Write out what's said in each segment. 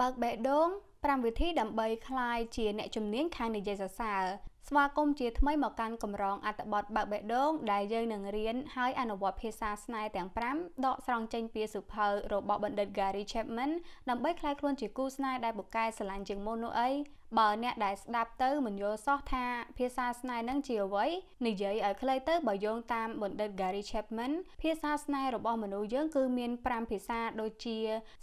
បើកបេះដូង5វិធីដើម្បីคลายជាអ្នកជំនាញខាងនិយាយសរសើរស្វាគមន៍ជាថ្មីមកកាន់កម្រង អត្ថបទបើកបេះដូងដែលយើងនឹងរៀនហើយអនុវត្តភាសាស្នេហ៍ទាំង5ដកស្រង់ចេញពីសៀវភៅរបស់បណ្ឌិត Gary Chapman ដើម្បីคลายខ្លួនជាគូស្នេហ៍ដែលពូកែស្រឡាញ់ជាងមុននោះអីបើអ្នកដែលស្ដាប់ទៅមិនយល់សោះថាភាសាស្នេហ៍នឹងជាអ្វីនិយាយឲ្យខ្លីទៅបើយោងតាមបណ្ឌិត Gary Chapman ភាសាស្នេហ៍របស់មនុស្សយើងគឺមាន5ភាសាដូចជា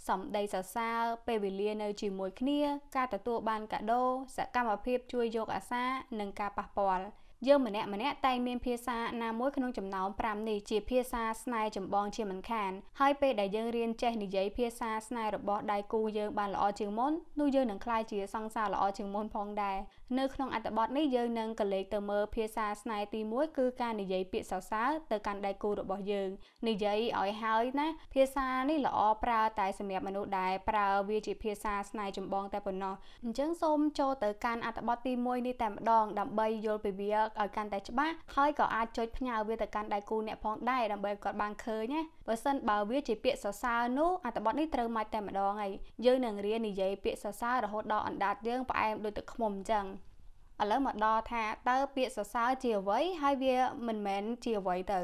សម្ដីសរសើរពេលវេលានៅ ជាមួយគ្នា ការទទួល បានកាដូ សកម្មភាពជួយយកអាសា និងការប៉ះពាល់យើងម្នាក់ម្នាក់តែងមានភាសាណាមួយក្នុងចំណោម5នេះជាភាសាស្នេហ៍ចម្បងជាមិនខាន ហើយពេលដែលយើងរៀនចេះនិយាយភាសាស្នេហ៍របស់ដៃគូយើងបានល្អជាងមុននោះយើងនឹងក្លាយជាសង្សារល្អជាងមុនផងដែរនៅក្នុងអត្ថបទនេះយើងនឹងកលេចទៅមើលភាសាស្នេហ៍ទី1គឺការនិយាយពាក្យសរសើរទៅកាន់ដៃគូរបស់យើងនិយាយឲ្យហើយណាភាសានេះល្អប្រើតែសម្រាប់មនុស្សដែលប្រើវាជាភាសាស្នេហ៍ចម្បងតែប៉ុណ្ណោះអញ្ចឹងសូមចូលទៅកាន់អត្ថបទទី1នេះតែម្ដងដើម្បីយល់ពីវាឲ្យកាន់តែច្បាស់ហើយក៏អាចចុចផ្ញើវាទៅកាន់ដៃគូអ្នកផងដែរដើម្បីគាត់បានឃើញណាបើសិនបើវាជាពាក្យសរសើរនោះអត្ថបទនេះត្រូវម៉ាច់តែម្ដងហើយយើងនឹងរៀននិយាយពាក្យសរសើររហូតដល់អណ្ដាតយើងផ្អែមដូចទឹកឃ្មុំអញ្ចឹងឥឡូវមកដល់ថាតើពាក្យសរសើរជាអ្វីហើយវាមិនមែនជាអ្វីទៅ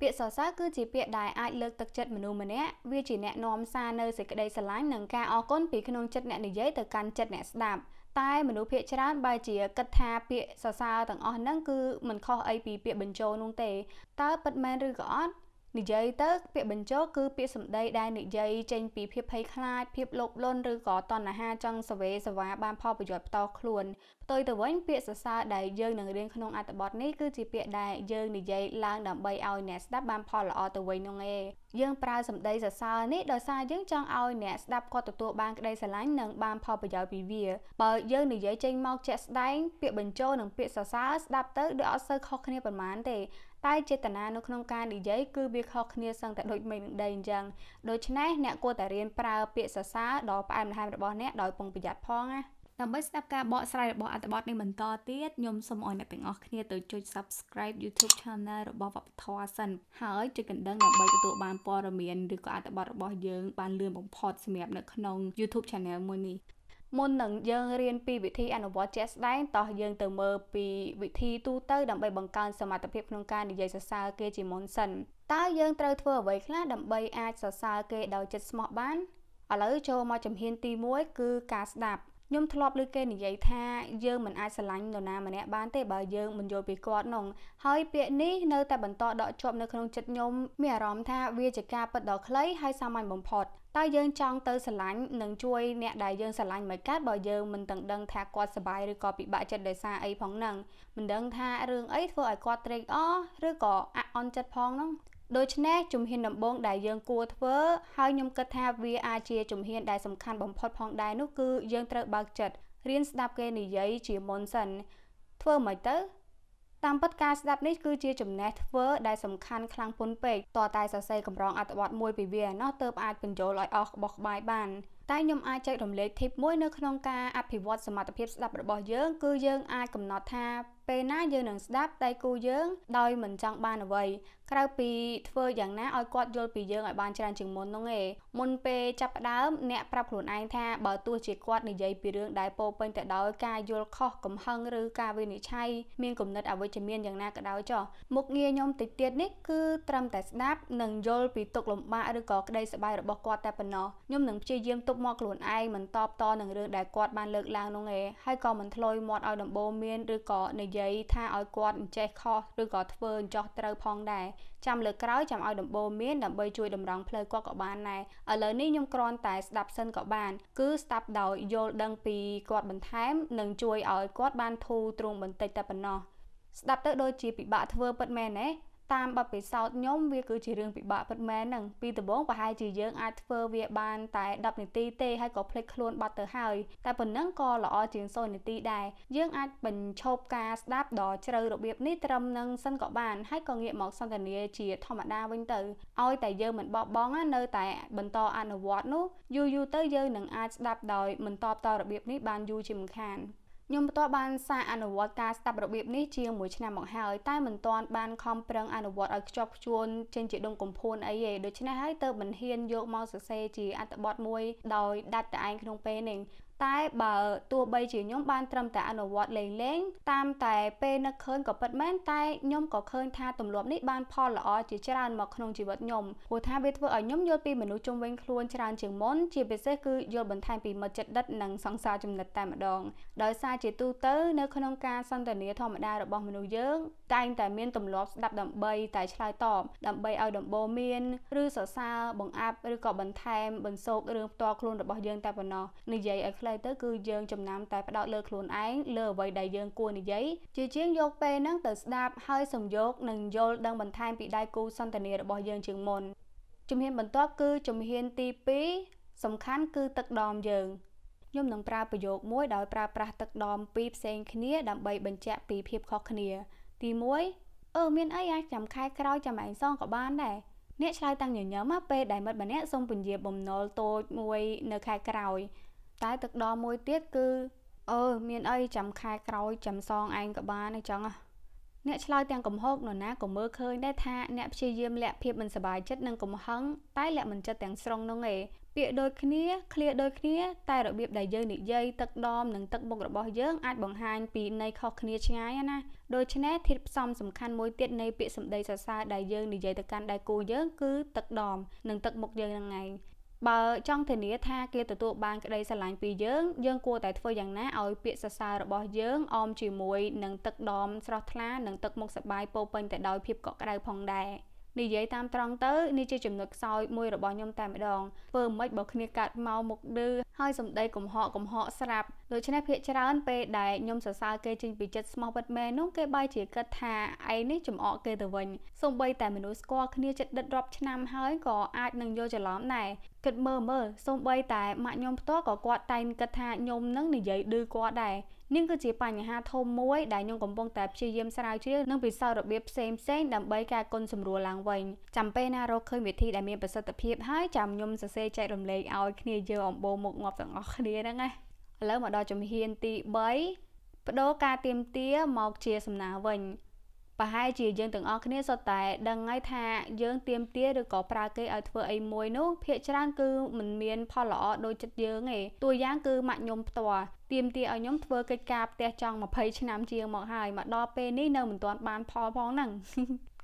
ពាក្យសរសើរគឺជាពាក្យដែលអាចលើកទឹកចិត្តមនុស្សម្នាក់វាជាអ្នកនាំសារនៅសេចក្តីស្រឡាញ់និងការអរគុណពីក្នុងចិត្តអ្នកនិយាយទៅកាន់ចិត្តអ្នកស្ដាប់តែមនុស្សភាគច្រើនបែរជាគិតថាពាក្យសរសើរទាំងអស់ហ្នឹងគឺមិនខុសអីពីពាក្យបញ្ជោនោះទេតើពិតមែនឬក៏អត់និយាយទៅពាក្យបញ្ចោគឺពាក្យសម្ដីដែលនិយាយចេញពីភាពភ័យខ្លាចភាពលោភលន់ឬក៏តណ្ហាចង់សវេសវាបានផលប្រយោជន៍ផ្ទាល់ខ្លួនផ្ទុយទៅវិញពាក្យសរសើរដែលយើងនឹងរៀនក្នុងអត្ថបទនេះគឺជាពាក្យដែលយើងនិយាយឡើងដើម្បីឲ្យអ្នកស្ដាប់បានផលល្អទៅវិញនោះឯងយើងប្រើសម្ដីសរសើរនេះដោយសារយើងចង់ឲ្យអ្នកស្ដាប់គាត់ទទួលបានក្តីស្រឡាញ់និងបានផលប្រយោជន៍ពីវាបើយើងនិយាយចេញមកជាក់ស្ដែងពាក្យបញ្ចោនិងពាក្យសរសើរស្ដាប់ទៅដូចអត់សូវខុសគ្នាប៉ុន្មានទេតែចេតនានៅក្នុងការនិយាយគឺវាខុសគ្នាសឹងតែដូចមេឃនឹងដីអញ្ចឹងដូច្នេះអ្នកគួរតែរៀនប្រើពាក្យសរសើរដល់ផ្អែមល្ហែមរបស់អ្នកដោយពងប្រយ័ត្នផងណាដើម្បីស្ដាប់ការបកស្រាយរបស់អត្ថបទនេះបន្តទៀតខ្ញុំសូមអរអ្នកទាំងអស់គ្នាទៅចុច Subscribe YouTube Channel របស់វប្បធម៌សិនហើយចុចកណ្ដឹងដើម្បីទទួលបានព័ត៌មានឬក៏អត្ថបទរបស់យើងបានលឿនបំផុតសម្រាប់នៅក្នុង YouTube Channel មួយនេះមុននឹងយើងរៀនពីវិធីអនុវត្តជាក់ស្ដែងតោះយើងទៅមើលពីវិធីទូទៅដើម្បីបង្កើនសមត្ថភាពក្នុងការនិយាយសរសើរគេជាមុនសិនតើយើងត្រូវធ្វើអ្វីខ្លះដើម្បីអាចសរសើរគេដោយចិត្តស្មោះបានឥឡូវចូលមកជំហានទី1គឺការស្ដាប់ខ្ញុំធ្លាប់ឮគេនិយាយថាយើងមិនអាចស្រឡាញ់នរណាម្នាក់បានទេបើយើងមិនយល់ពីគាត់នោះហើយពាក្យនេះនៅតែបន្តដកជាប់នៅក្នុងចិត្តខ្ញុំមានអារម្មណ៍ថាវាជាការពិតដ៏ខ្លីហើយសាមញ្ញបំផុតតើយើងចង់ទៅ ស្រឡាញ់និងជួយអ្នកដែលយើងស្រឡាញ់មិនកើតបើយើងមិនទាំងដឹងថាគាត់សុបាយឬក៏ពិបាកចិត្តដោយសារអីផងហ្នឹងមិនដឹងថារឿងអីធ្វើឲ្យគាត់ត្រេកអរឬក៏អាក់អន់ចិត្តផងហ្នឹងដូច្នេះជំហានដំបូងដែលយើងគួរធ្វើ ហើយខ្ញុំគិតថាវាអាចជាជំហានដែលសំខាន់បំផុតផងដែរនោះគឺយើងត្រូវបើកចិត្តរៀនស្ដាប់គេនិយាយជាមុនសិនធ្វើមិនទៅតាមពិតការស្ដាប់នេះគឺជាចំណេះធ្វើដែលសំខាន់ខ្លាំងពន់ពេកតតែសរសេរកម្រងអត្ថបទមួយពីវាណោះទើបអាចបញ្យលឲ្យអស់ក្បោះក្បាយបានតែខ្ញុំអាចចែករំលែកធីបមួយនៅក្នុងការអភិវឌ្ឍសមត្ថភាពស្ដាប់របស់យើងគឺយើងអាចកំណត់ថាពេលណាយើងនឹងស្ដាប់ដៃគូយើង ដោយមិនចង់បានអ្វីក្រៅពីធ្វើយ៉ាងណាឲ្យគាត់យល់ពីយើងឲ្យបានច្រើនជាងមុននោះឯងមុនពេលចាប់ផ្ដើមអ្នកប្រាប់ខ្លួនឯងថាបើទោះជាគាត់និយាយពីរឿងដែលពោពេញទៅដោយការយល់ខុសកំហឹងឬការវិនិច្ឆ័យមានគំនិតអវិជ្ជមានយ៉ាងណាក៏ដោយចុះមុខងារខ្ញុំតិចទៀតនេះគឺត្រឹមតែស្ដាប់និងយល់ពីទុកលំបាកឬក៏ក្តីសប្បាយរបស់គាត់តែប៉ុណ្ណោះខ្ញុំនឹងព្យាយាមទប់មកខ្លួនឯងមិនតបតនឹងរឿងដែលគាត់បានលើកឡើងនោះឯងហើយក៏មិនធ្លោយមាត់ឲ្យដំបូងមានឬក៏និយាយថាឲ្យគាត់អញ្ចេះខុសឬក៏ធ្វើអញ្ចោះត្រូវផងដែរចាំលើក្រោយចាំឲ្យដំបូងមានដើម្បីជួយតម្រង់ផ្លូវគាត់ក៏បានដែរឥឡូវនេះខ្ញុំគ្រាន់តែស្ដាប់សិនក៏បាន គឺស្ដាប់ដោយយល់ដឹងពីគាត់បន្ថែមនិងជួយឲ្យគាត់បានធូរទ្រង់បន្តិចតែប៉ុណ្ណោះស្ដាប់ទៅដូចជាពិបាកធ្វើពិតមែនណាតាមបទពិសោធន៍ខ្ញុំវាគឺជារឿងពិបាកពិតមែនហ្នឹងពីដំបូងប្រហែលជាយើងអាចធ្វើវាបាន តែ10នាទីទេហើយក៏ភ្លេចខ្លួនបាត់ទៅហើយតែប៉ុណ្ណឹងក៏ល្អជាង0នាទីដែរយើងអាចបញ្ឈប់ការស្ដាប់ដ៏ជ្រៅរបៀបនេះត្រឹមនឹងសិនក៏បានហើយក៏ងាកមកសន្ទនាជាធម្មតាវិញទៅឲ្យតែយើងមិនបបបងនៅតែបន្តអនុវត្តនោះយូរយូរទៅយើងនឹងអាចស្ដាប់ដោយមិនតបតរបៀបនេះបានយូរជាមិនខានខ្ញុំផ្ទាល់បានសាកអនុវត្តការស្ដាប់របៀបនេះជាង1ឆ្នាំមកហើយតែមិនទាន់បានខំប្រឹងអនុវត្តឲ្យខ្ជាប់ខ្ជួនចេញជាដុំកំភួនអីទេដូច្នេះហើយទើបមិនហ៊ានយកមកសរសេរជាអត្ថបទមួយដោយដាច់តែឯងក្នុងពេលនេះតែបើទោះបីជាខ្ញុំបានត្រឹមតែអនុវត្តលេងលេងតាមតែពេលនឹកឃើញក៏ពិតមែនតែខ្ញុំក៏ឃើញថាទម្លាប់នេះបានផលល្អជាច្រើនមកក្នុងជីវិតខ្ញុំព្រោះថាវាធ្វើឲ្យខ្ញុំយល់ពីមនុស្សជុំវិញខ្លួនច្រើនជាងមុនជាពិសេសគឺយល់បន្ថែមពីមិត្តជិតដិតនិងសង្សារចំណិតតែម្ដងដោយសារជាទូទៅនៅក្នុងការសន្ទនាធម្មតារបស់មនុស្សយើងតែងតែមានទម្លាប់ស្ដាប់ដើម្បីតែឆ្លើយតប ដើម្បីឲ្យដំបូលមានឬសរសើរបង្អាប់ឬក៏បន្ថែមបន្សោករឿងផ្ទាល់ខ្លួនរបស់យើងតែប៉ុណ្ណោះនិយាយឲ្យខ្លីទៅគឺយើងចំណាំតែផ្ដោតលើខ្លួនឯងលើអ្វីដែលយើងគួរនិយាយជាជាងយកពេលហ្នឹងទៅស្ដាប់ហើយសំយោគនិងយល់ដឹងបន្ថែមពីដៃគូសន្ទនារបស់យើងជាងមុនជំហានបន្ទាប់គឺជំហានទី2សំខាន់គឺទឹកដមយើងខ្ញុំនឹងប្រើប្រយោគមួយដោយប្រើប្រាស់ទឹកដមពីរផ្សេងគ្នាដើម្បីបញ្ជាក់ពីភាពខុសគ្នាទី1អឺមានអីអាចចាំខែក្រោយចាំឯងសងក៏បាន ដែរអ្នកឆ្លើយតាំងញញឹមមកពេលដែលមិត្តម្នាក់សុំពញាបំណុលតូចមួយ នៅខែក្រោយ តែទឹកដមមួយទៀតគឺអឺមានអីចាំខែក្រោយចាំសងឯងក៏បានអញ្ចឹងអ្នកឆ្លើយទាំងកំហុសនរណាក៏មើលឃើញដែរថាអ្នកព្យាយាមលាក់ភាពមិនសบายចិត្តនិងកំហឹងតែលាក់មិនចិត្តទាំងស្រុងនោះឯងពាក្យដូចគ្នាឃ្លាដូចគ្នាតែរបៀបដែលយើងនិយាយទឹកដមនិងទឹកមុខរបស់យើងអាចបង្ហាញពីន័យខុសគ្នាឆ្ងាយណា ដូច្នេះធាតុផ្សំសំខាន់មួយទៀតនៃពាក្យសម្ដីសរសើរដែលយើងនិយាយទៅកាន់ដៃគូយើងគឺទឹកដមនិងទឹកមុខយើងហ្នឹងឯងបើចង់ធានា ថាគេទទួលបានក្តីស្រឡាញ់ពីយើងយើងគួរតែធ្វើយ៉ាងណាឲ្យពាក្យសរសើររបស់យើង អមជាមួយនឹងទឹកដមស្រស់ថ្លានិងទឹកមុខសប្បាយពោពេញទៅដោយភាពកក់ក្តៅផងដែរ។និយាយតាមត្រង់ទៅនេះជាចំណុចខ្សោយមួយរបស់ខ្ញុំតែម្ដងធ្វើមិនបើគ្នាកាត់មកមុខឌឺហើយសម្ដីកំហកកំហកស្រាប់ដូច្នេះភាកច្រើនពេលដែលខ្ញុំសរសើរគេចេញពីចិត្តស្មោះពិតមែននោះគេបែរជាគិតថាឯងនេះចំអកគេទៅវិញសូម្បីតែមនុស្សស្គាល់គ្នាចិត្តដិតរាប់ឆ្នាំហើយក៏អាចនឹងយល់ច្រឡំដែរគិតមើលមើលសូម្បីតែម៉ាក់ខ្ញុំផ្ទាល់ក៏គាត់តែងគិតថាខ្ញុំនឹងនិយាយឌឺគាត់ដែរនេះគឺជាបញ្ហាធំមួយដែលខ្ញុំកំពុងតែព្យាយាមស្រាវជ្រាវនិងពិសោធន៍របៀបផ្សេងផ្សេងដើម្បីកែគុណសម្រួលឡើងវិញចាំពេលណារកឃើញវិធីដែលមានប្រសិទ្ធភាពហើយចាំខ្ញុំសរសេរចែករំលែកឲ្យគ្នាយើងអំបូរមុខងាប់ទាំងអស់គ្នាហ្នឹងណាឥឡូវមកដល់ជំហានទី3បដូរការទៀមទាមកជាសំណាវិញប្រហែលជាយើងទាំងអស់គ្នាសុទ្ធតែដឹងហើយថាយើងទៀមទាឬក៏ប្រើគេឲ្យធ្វើអីមួយនោះ ភាកច្រើនគឺមិនមានផលល្អដូចចិត្តយើងទេតួយ៉ាងគឺម៉ាក់ខ្ញុំផ្ទាល់ទៀមទាឲ្យខ្ញុំធ្វើកិច្ចការផ្ទះចង់20ឆ្នាំជាងមកហើយមកដល់ពេលនេះនៅមិនទាន់បានផលផងហ្នឹង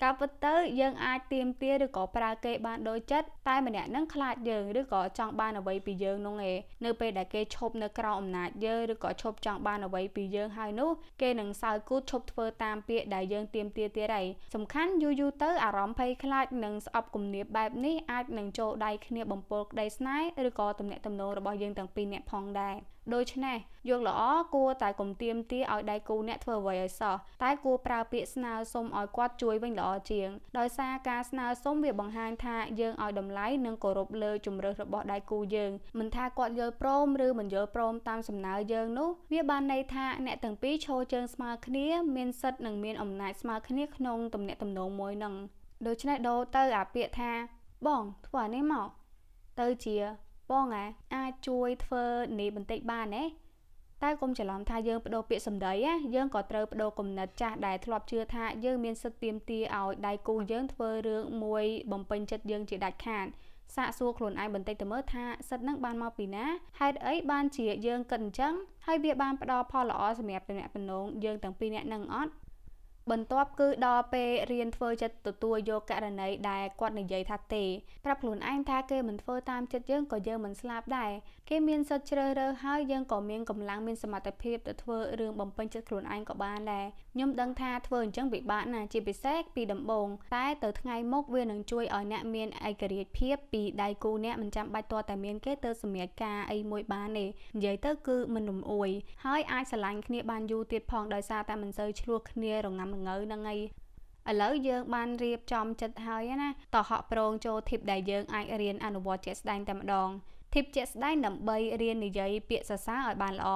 ការពិតទៅយើងអាចទៀមទាឬក៏ប្រើគេបានដោយចិត្តតែម្នាក់នឹងខ្លាចយើងឬក៏ចង់បានអ្វីពីយើងនោះឯងនៅពេលដែលគេឈប់នៅក្រៅអំណាចយើងឬក៏ឈប់ចង់បានអ្វីពីយើងហើយនោះគេនឹងសើគូតឈប់ធ្វើតាមពាក្យដែលយើងទៀមទាទៀតហើយសំខាន់យូរយូរទៅអារម្មណ៍ភ័យខ្លាចនិងស្អប់គំនាបបែបនេះអាចនឹងចូលដៃគ្នាបំពល់ក្តីស្នេហ៍ឬក៏ទំនាក់ទំនងរបស់យើងទាំងពីរនាក់ផងដែរដូច្នេះយើងល្អគួរតែកុំទៀមទាឲ្យដៃគូអ្នកធ្វើអ្វីឲ្យសោះតែគួរប្រើពាក្យស្នើសុំឲ្យគាត់ជួយវិញល្អជាងដោយសារការស្នើសុំវាបង្ហាញថាយើងឲ្យតម្លៃនិងគោរពលើជំរើសរបស់ដៃគូយើងមិនថាគាត់យល់ព្រមឬមិនយល់ព្រមតាមសំណើយើងនោះវាបានន័យថាអ្នកទាំងពីរឈរជើងស្មើគ្នាមានសិទ្ធិនិងមានអំណាចស្មើគ្នាក្នុងទំនាក់ទំនងមួយនឹងដូច្នេះដូរទៅអាពាក្យថាបងធ្វើអានេះមកទៅជាបងអាអាចជួយធ្វើនេះបន្តិចបានណាតែកុំច្រឡំថាយើងបដូរពាក្យសម្ដីណាយើងក៏ត្រូវបដូរគំនិតចាស់ដែលធ្លាប់ជឿថាយើងមានសិទ្ធិទៀមទាឲ្យដៃគូយើងធ្វើរឿងមួយ បំពេញចិត្តយើងជាដាច់ខាតសាកសួរខ្លួនឯងបន្តិចទៅមើលថាសិទ្ធិនឹងបានមកពីណាហេតុអីបានជាយើងគិតអញ្ចឹងហើយវាបានផ្ដល់ផលល្អសម្រាប់ទំនាក់ទំនងយើងទាំងពីរនាក់នឹងអត់បន្ទាប់គឺដល់ពេលរៀនធ្វើចិត្តទទួលយកករណីដែលគាត់និយាយថាទេប្រាប់ខ្លួនឯងថាគេមិនធ្វើតាមចិត្តយើងក៏យើងមិនស្លាប់ដែរគេមានសិទ្ធិជ្រើសរើសហើយយើងក៏មានកម្លាំងមានសមត្ថភាពទៅធ្វើរឿងបំពេញចិត្តខ្លួនឯងក៏បានដែរខ្ញុំដឹងថាធ្វើអញ្ចឹងពិបាកណាស់ជាពិសេសពីដំបូងតែទៅថ្ងៃមុខវានឹងជួយឲ្យអ្នកមានឯករាជ្យភាពពីដៃគូអ្នកមិនចាំបាច់ទាល់តែមានគេទៅសម្រេចការអីមួយបានទេនិយាយទៅគឺមិនរំអួយហើយអាចឆ្លាញ់គ្នាបានយូរទៀតផងដោយសារតែមិនសូវឆ្លោះគ្នារងាំល្ងៅហ្នឹងឯងឥឡូវយើងបានរៀបចំចិត្តហើយណាតោះហក់ប្រងចូលធីបដែលយើងអាចរៀនអនុវត្តជាក់ស្ដែងតែម្ដងធីបជាក់ស្ដែងដើម្បីរៀននិយាយពាក្យសរសើរឲ្យបានល្អ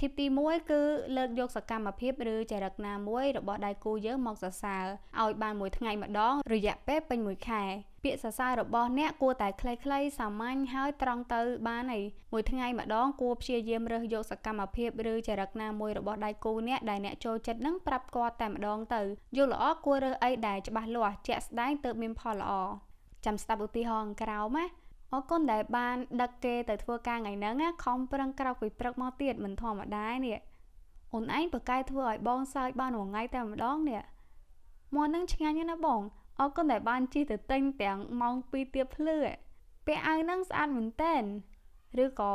ធីបទី1គឺលើកយកសកម្មភាពឬចរិតណាមួយរបស់ដៃគូយើងមកសរសើរឲ្យបានមួយថ្ងៃម្ដងរយៈពេលពេញមួយខែពាក្យសរសើររបស់អ្នកគួរតែខ្លីៗសាមញ្ញហើយត្រង់ទៅបានហើយមួយថ្ងៃម្ដងគួរព្យាយាមរើសយកសកម្មភាពឬចរិតណាមួយរបស់ដៃគូអ្នកដែលអ្នកចូលចិត្តនឹងប្រាប់គាត់តែម្ដងទៅយល់ល្អគួររើសអីដែលច្បាស់លាស់ជាក់ស្ដែងទើបមានផលល្អចាំស្ដាប់ឧទាហរណ៍ក្រោមណាអរគុណដែលបានដឹកគេទៅធ្វើការថ្ងៃហ្នឹងណាខំប្រឹងក្រោកពីព្រឹកមកទៀតមិនធម្មតានេះអូនឯងប្រកែធ្វើឲ្យបងសើចបានរងៃតែម្ដងនេះមកនឹងឆ្ងាញ់ណាបងអរគុណដែលបានជិះទៅទិញទាំងម៉ោង2ទៀបភ្លឺពាក់អាវហ្នឹងស្អាតមែនតែនឬក៏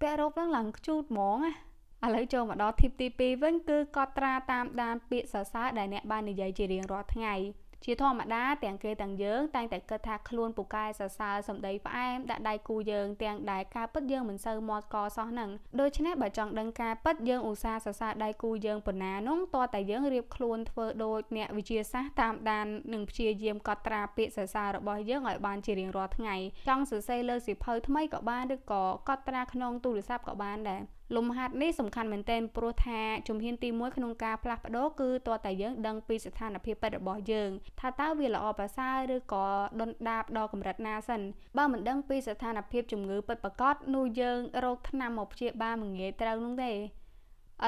ពាក់រ៉ូបហ្នឹងឡើងខ្ជូតហ្មងណាឥឡូវចូលមកដល់ធីបទី2វិញគឺកត់ត្រាតាមដាន ពាក្យសរសើរដែលអ្នកបាននិយាយជារៀងរាល់ថ្ងៃជាធម្មតា ទាំងគេទាំងយើងតែងតែគិតថាខ្លួនពូកែសរសើរសម្ដីផ្អែមដាក់ដៃគូយើងទាំងដែលការពិតយើងមិនសូវមាត់កសោះហ្នឹងដូច្នេះបើចង់ដឹងការពិតយើងឧស្សាហ៍សរសើរដៃគូយើងប៉ុណ្ណានោះតើតែយើងរៀបខ្លួនធ្វើដូចអ្នកវិទ្យាសាស្ត្រតាមដាននិងព្យាយាមកត់ត្រាពាក្យសរសើររបស់យើងឲ្យបានជារៀងរាល់ថ្ងៃចង់សរសេរលើសៀវភៅថ្មីក៏បានឬក៏កត់ត្រាក្នុងទូរស័ព្ទក៏បានដែរលំហាត់នេះសំខាន់មែនទែនព្រោះថាជំហានទី1ក្នុងការផ្លាស់ប្ដូរគឺតើតែយើងដឹងពីស្ថានភាពពិតរបស់យើង ថាតើវាល្អប្រសើរឬក៏ដុនដាបដល់កម្រិតណាសិនបើមិនដឹងពីស្ថានភាពជំងឺពិតប្រាកដនោះយើងរោគថ្នាំមកព្យាបាលមិនងាយត្រូវនោះទេឥ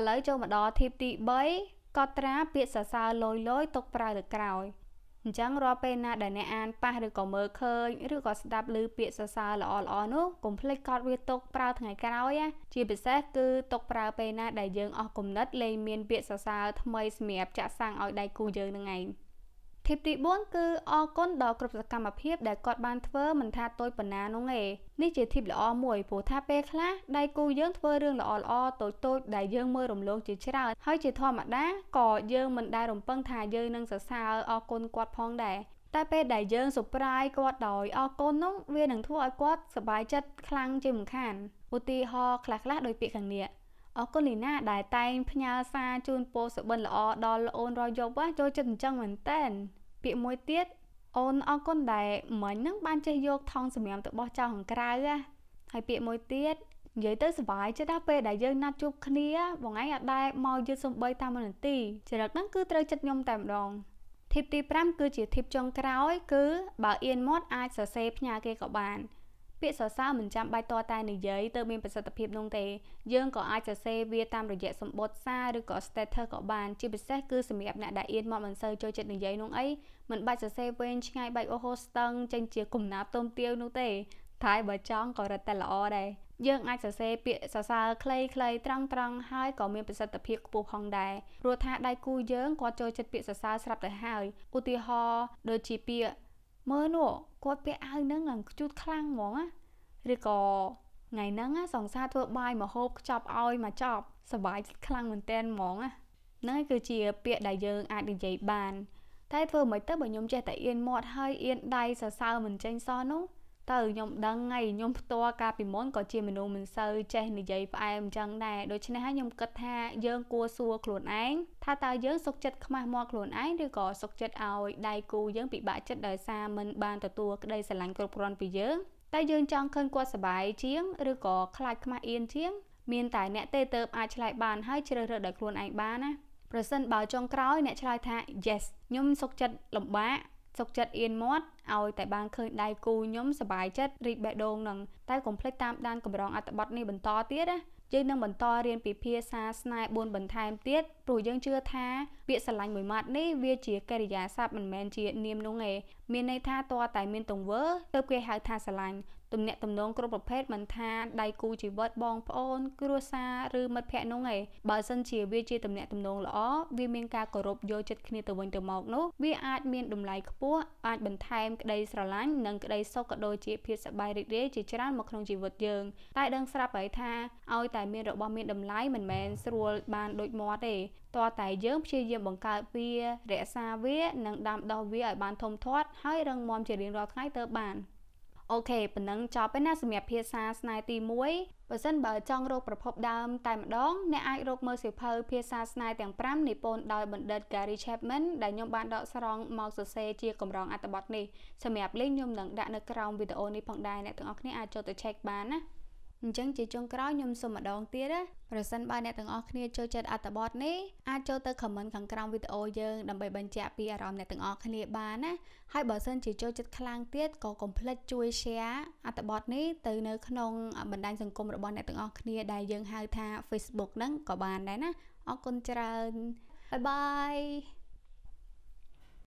ឡូវចូលមកដល់ធីបទី3កត់ត្រាពាក្យសរសើរលយលយទុកប្រើលើក្រោយអញ្ចឹងរាល់ពេលណាដែលអ្នកអានប៉ះឬក៏មើលឃើញឬក៏ស្ដាប់ឮពាក្យសរសើរល្អល្អនោះកុំភ្លេចកត់វាទុកប្រើថ្ងៃក្រោយជាពិសេសគឺទុកប្រើពេលណាដែលយើងអស់គំនិតលែងមានពាក្យសរសើរថ្មីសម្រាប់ចាក់សាំងឲ្យដៃគូយើងនឹងឯងធីបទី4គឺអរគុណដល់គ្រប់សកម្មភាពដែលគាត់បានធ្វើមិនថាតូចប៉ុណ្ណានោះទេនេះជាធីបល្អមួយព្រោះថាពេលខ្លះដៃគូយើងធ្វើរឿងល្អល្អតូចតូចដែលយើងមើលរំលងជាច្រើនហើយជាធម្មតាក៏យើងមិនដែលរំពឹងថាយើងនឹងសរសើរអរគុណគាត់ផងដែរតែពេលដែលយើង surprise គាត់ដោយអរគុណនោះវានឹងធ្វើឲ្យគាត់សប្បាយចិត្តខ្លាំងជាមិនខានឧទាហរណ៍ខ្លះៗដោយពាក្យខាងនេះអរគុណលីណា ដែលតែងផ្ញើសារជូនពោសបិនល្អដល់អូនរយយប់ចូលចិត្តអញ្ចឹងមែនតើពាក្យមួយទៀតអូនអរគុណដែលមិញហ្នឹងបានចេះយកថងសម្រាប់ទៅបោះចោលខាងក្រៅណាហើយពាក្យមួយទៀតនិយាយទៅសុបាយចិត្តដល់ពេលដែលយើងណាត់ជួបគ្នាបងឯងអាចដែរមកយឺតសំបីតាមមួយនាទីចរិតហ្នឹងគឺត្រូវចិត្តខ្ញុំតែម្ដងធីបទី5គឺជាធីបចុងក្រោយ គឺ បើអៀនមាត់អាចសរសេរផ្ញើគេក៏បានពាក្យសរសើរមិនចាំបាច់តតែនិយាយទៅមានប្រសិទ្ធភាពនោះទេ យើងក៏អាចសរសេរវាតាមរយៈសម្បត្តិសារឬក៏ status ក៏បានជាពិសេសគឺសម្រាប់អ្នកដែលអៀនមកមិនសូវចូលចិត្តនិយាយនោះអីមិនបាច់សរសេរវែងឆ្ងាយបែកអូហូស្ទឹងចេញជាគំណាបទុំទាវនោះទេតែបើចង់ក៏រត់តែល្អដែរយើងអាចសរសេរពាក្យសរសើរខ្លីៗត្រង់ត្រង់ហើយក៏មានប្រសិទ្ធភាពខ្ពស់ផងដែរព្រោះថាដៃគូយើងគាត់ចូលចិត្តពាក្យសរសើរស្រាប់ទៅហើយឧទាហរណ៍ដូចជាពាក្យមើលនោះគាត់ពាក់អាវហ្នឹងឡើងខ្ជូតខ្លាំងហ្មងណាឬក៏ថ្ងៃហ្នឹងសង្សារធ្វើបាយមកហូបខ្ចប់ឲ្យមកចប់សបាយខ្លាំងមែនតែនហ្មងណាហ្នឹងហើយគឺជា ពាក្យដែលយើងអាចនិយាយបាន តែធ្វើមិនទៅបើខ្ញុំចេះតែអៀនមាត់ហើយអៀនដៃសរសើរមិនចេញសោះនោះទៅខ្ញុំដឹងហើយខ្ញុំផ្ទាល់កាលពីមុនក៏ជាមនុស្សមិនសូវចេះនិយាយផ្អែមអញ្ចឹងដែរដូច្នេះហើយខ្ញុំគិតថាយើងគួរសួរខ្លួនឯងថាតើយើងសុខចិត្តខ្មាស់មកខ្លួនឯងឬក៏សុខចិត្តឲ្យដៃគូយើងពិបាកចិត្តដោយសារមិនបានទទួលក្តីស្រឡាញ់គ្រប់គ្រាន់ពីយើងតើយើងចង់ឃើញគាត់សុបាយជាងឬក៏ខ្លាចខ្មាស់អៀនជាង មានតែអ្នកទេទៅអាចឆ្លើយបានហើយជ្រើសរើសដោយខ្លួនឯងបានណាប្រសិនបើចុងក្រោយអ្នកឆ្លើយថា yes ខ្ញុំសុខចិត្តលំបាកសុខចិត្តអៀនមាត់ឲ្យតែបានឃើញដៃគូខ្ញុំសบายចិត្តរីកបេះដូងនឹងតែកុំភ្លេចតាមដានកម្រងអត្ថបទនេះបន្តទៀតណាយើងនឹងបន្តរៀនពីភាសាស្នេហ៍4បន្ថែមទៀតព្រោះយើងជឿថាពាក្យស្រឡាញ់មួយម៉ាត់នេះវាជាកិរិយាសព្ទមិនមែនជានាមនោះទេមានន័យថាតើតែមានទង្វើទើបគេហៅថាស្រឡាញ់ទំនាក់ទំនងគ្រប់ប្រភេទមិនថាដៃគូជីវិតបងប្អូនគ្រួសារឬមិត្តភ័ក្តិនោះឯងបើសិនជាវាជាទំនាក់ទំនងល្អវាមានការគោរពយកចិត្តគ្នាទៅវិញទៅមកនោះវាអាចមានតម្លៃខ្ពស់អាចបន្ថែមក្តីស្រឡាញ់និងក្តីសុខក៏ដូចជាភាពសប្បាយរីករាយជាច្រើនមកក្នុងជីវិតយើងតែដឹងស្រាប់ហើយថាឲ្យតែមានរបស់មានតម្លៃមិនមែនស្រួលបានដូចមាត់ទេតើតែយើងព្យាយាមបង្កើតវារក្សាវានិងដាំដុះវាឲ្យបានធំធាត់ហើយរឹងមាំជារៀងរាល់ថ្ងៃទៅបាន។អូខេប៉ុណ្ណឹងចប់ហើយណា សម្រាប់ភាសាស្នេហ៍ទី1បើសិនបើចង់រកប្រភពដើមតែម្ដង អ្នកអាចរកមើលសៀវភៅភាសាស្នេហ៍ទាំង5និពន្ធដោយបណ្ឌិត Gary Chapman ដែលខ្ញុំបានដកស្រង់មកសរសេរជាកម្រងអត្ថបទនេះសម្រាប់លេងខ្ញុំនឹងដាក់នៅក្រោមវីដេអូនេះផងដែរអ្នកទាំងអស់គ្នាអាចចូលទៅ check បានណាអញ្ចឹងជាចុងក្រោយខ្ញុំសូមម្ដងទៀតណាប្រសិនបើអ្នកទាំងអស់គ្នាចូលចិត្តអត្ថបទនេះអាចចូលទៅ comment ខាងក្រោមវីដេអូយើងដើម្បីបញ្ជាក់ពីអារម្មណ៍អ្នកទាំងអស់គ្នាបានណាហើយបើសិនជាចូលចិត្តខ្លាំងទៀតក៏កុំភ្លេចជួយ share អត្ថបទនេះទៅនៅក្នុងបណ្ដាញសង្គមរបស់អ្នកទាំងអស់គ្នាដែលយើងហៅថា Facebook ហ្នឹងក៏បានដែរណាអរគុណច្រើនបាយបាយ